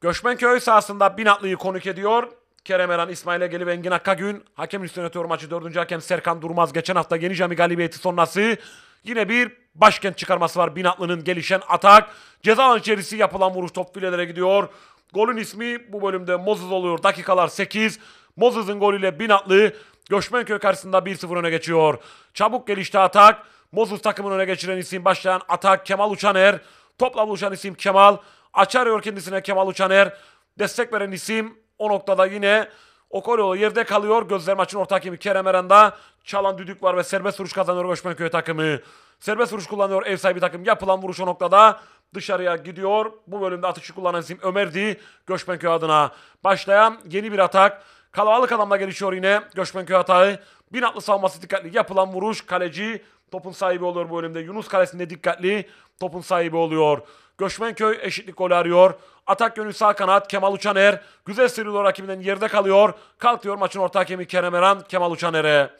Göçmenköy sahasında Binatlıyı konuk ediyor. Kerem Eren, İsmail Egeli ve Engin Akkagün. Hakem yönetiyor maçı. Dördüncü hakem Serkan Durmaz. Geçen hafta Yeni Cami galibiyeti sonrası. Yine bir başkent çıkarması var. Binatlı'nın gelişen atak. Ceza alan içerisi yapılan vuruş top filelere gidiyor. Golün ismi bu bölümde Moses oluyor. Dakikalar 8. Moses'ın golüyle Binatlı Göçmenköy karşısında 1-0 öne geçiyor. Çabuk gelişti atak. Moses takımın öne geçiren isim başlayan atak Kemal Uçaner. Topla buluşan isim Kemal açarıyor kendisine Kemal Uçaner. Destek veren isim o noktada yine Okoryoğlu yerde kalıyor. Gözler maçın orta hakemi Kerem Eren'da çalan düdük var ve serbest vuruş kazanıyor Göçmenköy takımı. Serbest vuruş kullanıyor ev sahibi takım. Yapılan vuruş o noktada dışarıya gidiyor. Bu bölümde atışı kullanan isim Ömer'di Göçmenköy adına. Başlayan yeni bir atak. Kalabalık adamla gelişiyor yine Göçmenköy atağı. Binatlı savunması dikkatli. Yapılan vuruş kaleci topun sahibi oluyor bu bölümde. Yunus kalesinde dikkatli topun sahibi oluyor. Göçmenköy eşitlik golü arıyor. Atak yönü sağ kanat Kemal Uçaner. Güzel sıyrılıyor rakibinden yerde kalıyor. Kalk diyor maçın orta hakemi Kerem Eren Kemal Uçaner'e.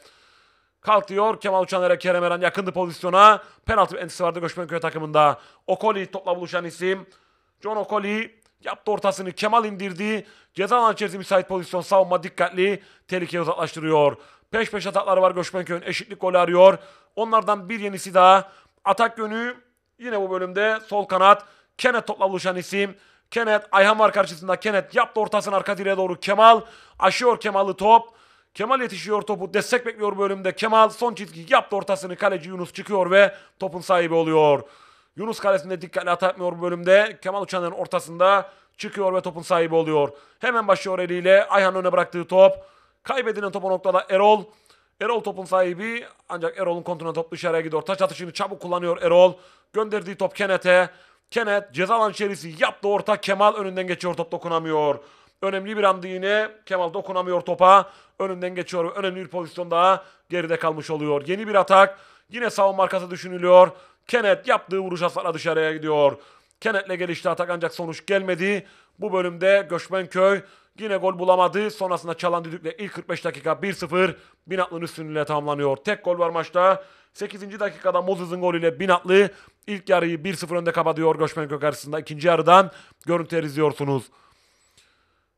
Kalk diyor Kemal Uçaner'e Kerem Eren yakındı pozisyona. Penaltı endişesi vardı Göçmenköy takımında. Okoli topla buluşan isim. John Okoli yaptı ortasını Kemal indirdi. Ceza alan içerisinde müsait pozisyon savunma dikkatli. Tehlikeyi uzaklaştırıyor. Peş peş atakları var Göçmenköy'ün eşitlik golü arıyor. Onlardan bir yenisi daha. Atak yönü Yine bu bölümde sol kanat Kenneth topla buluşan isim. Kenneth Ayhan var karşısında. Kenneth yaptı ortasını arka direğe doğru Kemal. Aşıyor Kemal'ı top. Kemal yetişiyor topu. Destek bekliyor bölümde. Kemal son çizgi yaptı ortasını. Kaleci Yunus çıkıyor ve topun sahibi oluyor. Yunus kalesinde dikkatli hata etmiyor bu bölümde. Kemal Uçan'ın ortasında çıkıyor ve topun sahibi oluyor. Hemen başlıyor eliyle. Ayhan öne bıraktığı top. Kaybedilen topu noktada Erol. Erol topun sahibi ancak Erol'un kontrolüne top dışarıya gidiyor. Taç atışını çabuk kullanıyor Erol. Gönderdiği top Kenet'e. Kenet ceza alan içerisi yaptı orta. Kemal önünden geçiyor top dokunamıyor. Önemli bir andı yine. Kemal dokunamıyor topa. Önünden geçiyor. Önemli bir pozisyon daha geride kalmış oluyor. Yeni bir atak. Yine savunma arkası düşünülüyor. Kenet yaptığı vuruş hasarla dışarıya gidiyor. Kenet'le gelişti atak ancak sonuç gelmedi. Bu bölümde Göçmenköy yine gol bulamadı. Sonrasında çalan düdükle ilk 45 dakika 1-0 Binatlı'nın üstünlüğüyle tamamlanıyor. Tek gol var maçta. 8. dakikada Mozes'in golüyle Binatlı ilk yarıyı 1-0 önde kapatıyor Göçmenköy karşısında. ikinci yarıdan görüntüler izliyorsunuz.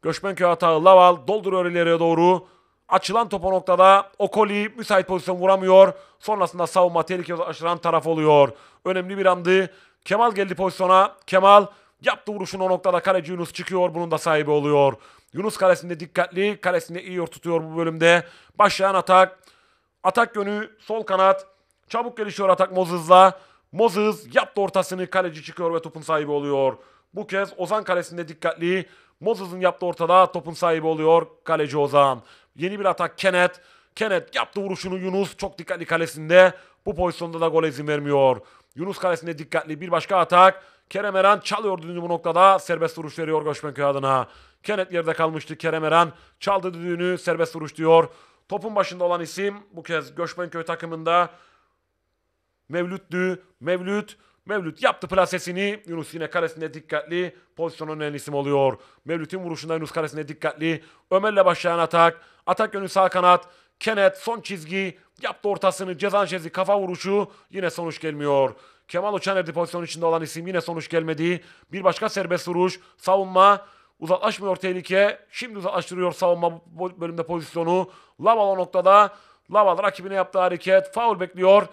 Göçmenköy hatağı Laval dolduruyor ileriye doğru. Açılan topa noktada Okoli müsait pozisyon vuramıyor. Sonrasında savunma tehlike aşıran taraf oluyor. Önemli bir andı. Kemal geldi pozisyona. Kemal yaptı vuruşun o noktada kaleci Yunus çıkıyor. Bunun da sahibi oluyor. Yunus kalesinde dikkatli. Kalesinde iyi tutuyor bu bölümde. Başlayan atak. Atak yönü sol kanat. Çabuk gelişiyor atak Mozız'la. Mozız yaptı ortasını. Kaleci çıkıyor ve topun sahibi oluyor. Bu kez Ozan kalesinde dikkatli. Mozız'ın yaptığı ortada topun sahibi oluyor. Kaleci Ozan. Yeni bir atak Kenneth. Kenneth yaptı vuruşunu Yunus. Çok dikkatli kalesinde. Bu pozisyonda da gol izin vermiyor. Yunus kalesinde dikkatli. Bir başka atak. Kerem Eren çalıyor düdüğünü bu noktada. Serbest vuruş veriyor Göçmenköy adına. Kenneth yerde kalmıştı. Kerem Eren çaldı düdüğünü. Serbest vuruş diyor. Topun başında olan isim bu kez Göçmenköy takımında Mevlüt'tü. Mevlüt Mevlüt yaptı plasesini. Yunus yine kalesinde dikkatli. Pozisyon önemli isim oluyor. Mevlüt'ün vuruşunda Yunus kalesinde dikkatli. Ömer'le başlayan atak. Atak yönü sağ kanat. Kenneth son çizgi yaptı ortasını. cezan Cezanşezi kafa vuruşu yine sonuç gelmiyor. Kemal Uçanerdi pozisyon içinde olan isim yine sonuç gelmedi. Bir başka serbest vuruş. Savunma uzaklaşmıyor tehlike. Şimdi uzaklaştırıyor savunma bölümde pozisyonu. Laval noktada. Laval rakibine yaptığı hareket. Faul bekliyor.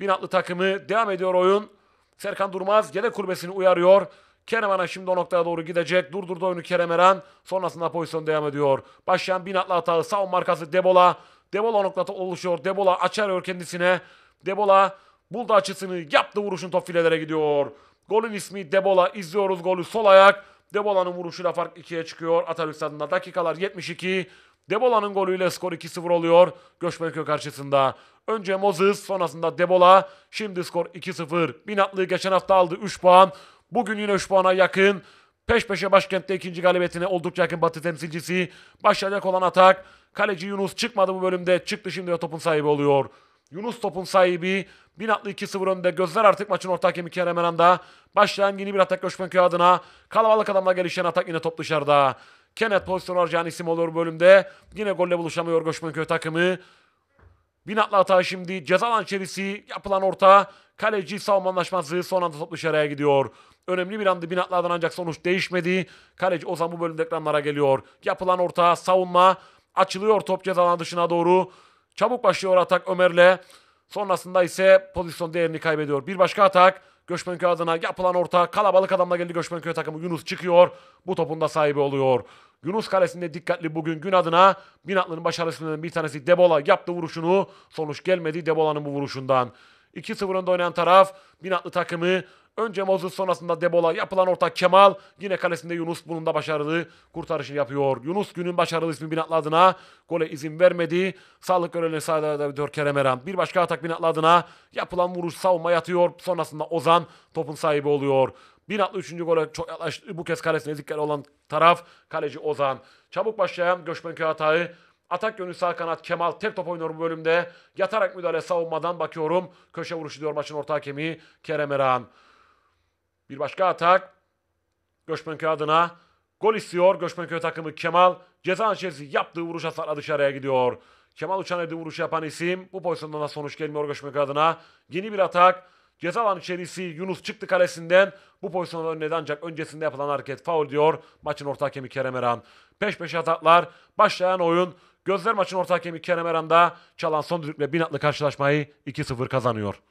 Binatlı takımı devam ediyor oyun. Serkan Durmaz yedek kulübesini uyarıyor. Kerem Eren şimdi o noktaya doğru gidecek. Durdurdu oyunu Kerem Eren. Sonrasında pozisyon devam ediyor. Başlayan Binatlı hatağı. Savunma markası Debola. Debola noktada oluşuyor. Debola açarıyor kendisine. Debola buldu açısını yaptı vuruşun top filelere gidiyor. Golün ismi Debola. İzliyoruz golü sol ayak. Debola'nın vuruşuyla fark 2'ye çıkıyor. Atatürk stadında dakikalar 72. Debola'nın golüyle skor 2-0 oluyor. Göçmenköy karşısında. Önce Moses sonrasında Debola. Şimdi skor 2-0. Binatlı geçen hafta aldı 3 puan. Bugün yine 3 puana yakın. Peş peşe başkentte ikinci galibiyetine oldukça yakın Batı temsilcisi. Başlayacak olan atak. Kaleci Yunus çıkmadı bu bölümde. Çıktı şimdi ve topun sahibi oluyor. Yunus topun sahibi. Binatlı 2-0 önde. Gözler artık maçın orta hakemi Kerem Enan'da. Başlayan yeni bir atak Göçmenköy adına. Kalabalık adamla gelişen atak yine top dışarıda. Kenneth pozisyon harcayan isim olur bölümde. Yine golle buluşamıyor Göçmenköy takımı. Binatlı hata şimdi ceza alan yapılan orta kaleci savunma anlaşması son anda top dışarıya gidiyor. Önemli bir anda binatlardan ancak sonuç değişmedi. Kaleci Ozan bu bölümde ekranlara geliyor. Yapılan orta savunma açılıyor top ceza dışına doğru. Çabuk başlıyor atak Ömer'le. Sonrasında ise pozisyon değerini kaybediyor. Bir başka atak Göçmenköy adına yapılan orta kalabalık adamla geldi Göçmen köy takımı. Yunus çıkıyor. Bu topun da sahibi oluyor. Yunus kalesinde dikkatli bugün gün adına Binatlı'nın başarısından bir tanesi Debola yaptı vuruşunu. Sonuç gelmedi Debola'nın bu vuruşundan. 2-0 önde oynayan taraf Binatlı takımı Önce Moses sonrasında Debola yapılan ortak Kemal. Yine kalesinde Yunus bunun da başarılı kurtarışını yapıyor. Yunus günün başarılı ismi Binatlı adına gole izin vermedi. Sağlık görevlisi sahada Dör Kerem Eren. Bir başka atak Binatlı adına yapılan vuruş savunma yatıyor. Sonrasında Ozan topun sahibi oluyor. Binatlı 3. gole çok yaklaştı. Bu kez kalesine dikkat olan taraf kaleci Ozan. Çabuk başlayan Göçmen hatayı. Atak yönü sağ kanat Kemal tek top oynuyor bu bölümde. Yatarak müdahale savunmadan bakıyorum. Köşe vuruşu diyor maçın orta hakemi Kerem Erhan. Bir başka atak. Göçmenköy adına gol istiyor. Göçmenköy takımı Kemal. Ceza içerisi yaptığı vuruş hasarla dışarıya gidiyor. Kemal Uçan evde vuruş yapan isim. Bu pozisyondan da sonuç gelmiyor Göçmenköy adına. Yeni bir atak. Ceza alan içerisi Yunus çıktı kalesinden. Bu pozisyonda önledi ancak öncesinde yapılan hareket faul diyor. Maçın orta hakemi Kerem Eren. Peş peşe ataklar. Başlayan oyun. Gözler maçın orta hakemi Kerem Eren'da çalan son düdükle Binatlı karşılaşmayı 2-0 kazanıyor.